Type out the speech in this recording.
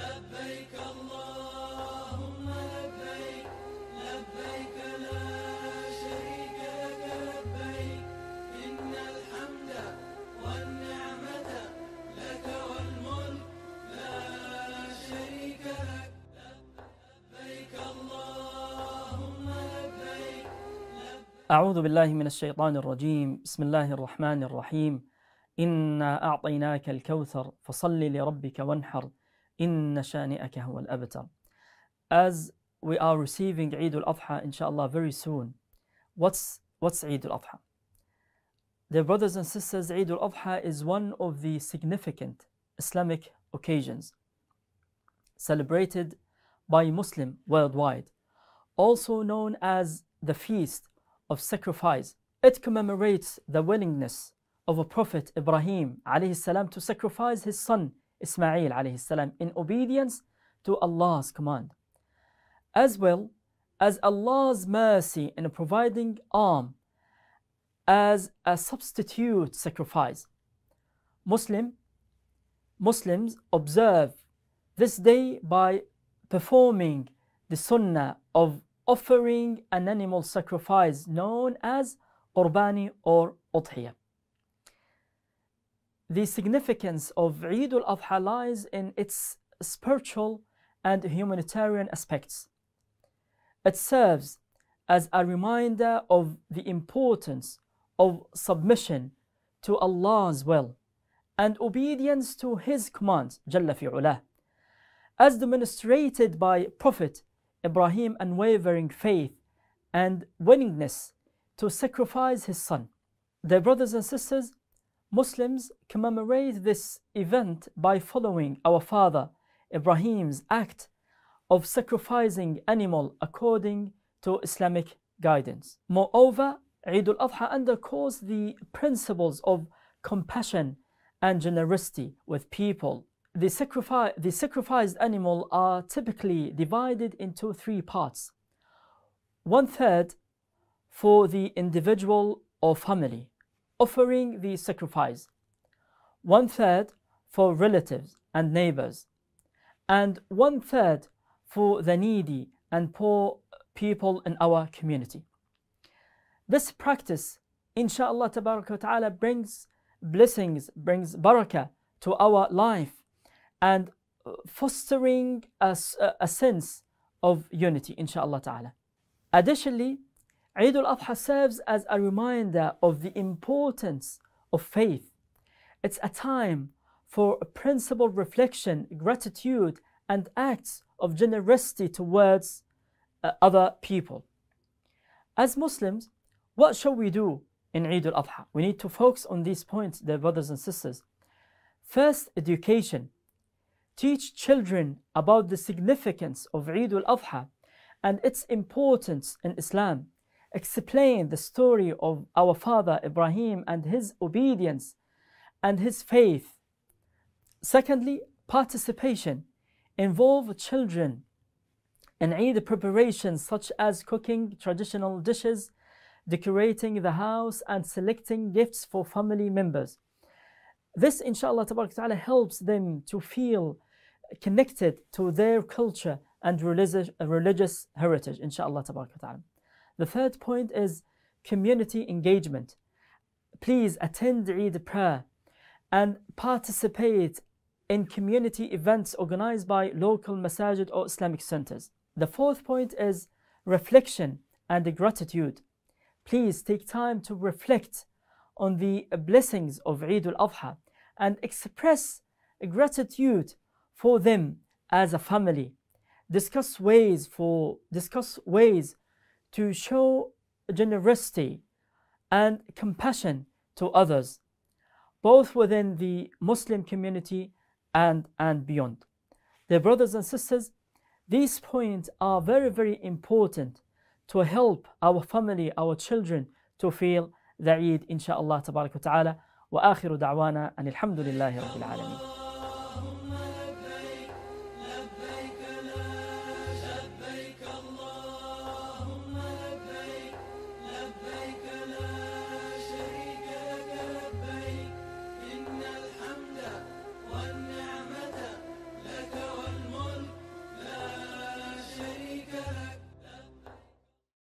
لبيك اللهم لبيك لبيك لا شريك لك لبيك إن الحمد والنعمة لك والملك لا شريك لك لبيك اللهم لبيك, أعوذ بالله من الشيطان الرجيم بسم الله الرحمن الرحيم إنا أعطيناك الكوثر فصل لربك وانحر إن شانئك هو الأبتر As we are receiving Eid al-Adha inshallah very soon what's what's Eid al-Adha Dear brothers and sisters Eid al-Adha is one of the significant Islamic occasions celebrated by Muslim worldwide also known as the feast of sacrifice it commemorates the willingness of a prophet Ibrahim alayhi to sacrifice his son Ismail السلام, in obedience to Allah's command. As well as Allah's mercy in providing arm as a substitute sacrifice. Muslim Muslims observe this day by performing the sunnah of offering an animal sacrifice known as qurbani or udhiyah the significance of Eid al-Adha lies in its spiritual and humanitarian aspects. It serves as a reminder of the importance of submission to Allah's will and obedience to His commands, Jalla fi'ula, as demonstrated by Prophet Ibrahim unwavering faith and willingness to sacrifice his son. Dear brothers and sisters, Muslims commemorate this event by following our father Ibrahim's act of sacrificing animal according to Islamic guidance. Moreover, Eid al-Adha underscores the principles of compassion and generosity with people. The, sacrifice, the sacrificed animal are typically divided into three parts. One third for the individual or family, offering the sacrifice, one third for relatives and neighbors, and one third for the needy and poor people in our community. This practice, inshallah ta'ala, brings blessings, brings barakah to our life and fostering a, a sense of unity, inshallah ta'ala. Additionally, Eid al Adha serves as a reminder of the importance of faith. It's a time for a principled reflection, gratitude, and acts of generosity towards uh, other people. As Muslims, what shall we do in Eid al Adha? We need to focus on these points, dear brothers and sisters. First, education. Teach children about the significance of Eid al Adha and its importance in Islam explain the story of our father Ibrahim and his obedience and his faith. Secondly, participation. Involve children in Eid preparations such as cooking traditional dishes, decorating the house, and selecting gifts for family members. This, inshallah, ta'ala, helps them to feel connected to their culture and religious, heritage, inshallah. Ta'ala. The third point is community engagement. Please attend Eid prayer and participate in community events organized by local masajid or Islamic centers. The fourth point is reflection and gratitude. Please take time to reflect on the blessings of Eid al-Adha and express gratitude for them as a family. Discuss ways for discuss ways to show generosity and compassion to others, both within the Muslim community and, and beyond. Dear brothers and sisters, these points are very, very important to help our family, our children to feel the Eid, inshaAllah, ta'ala. وآخر دعوانا أن الحمد لله رب العالمين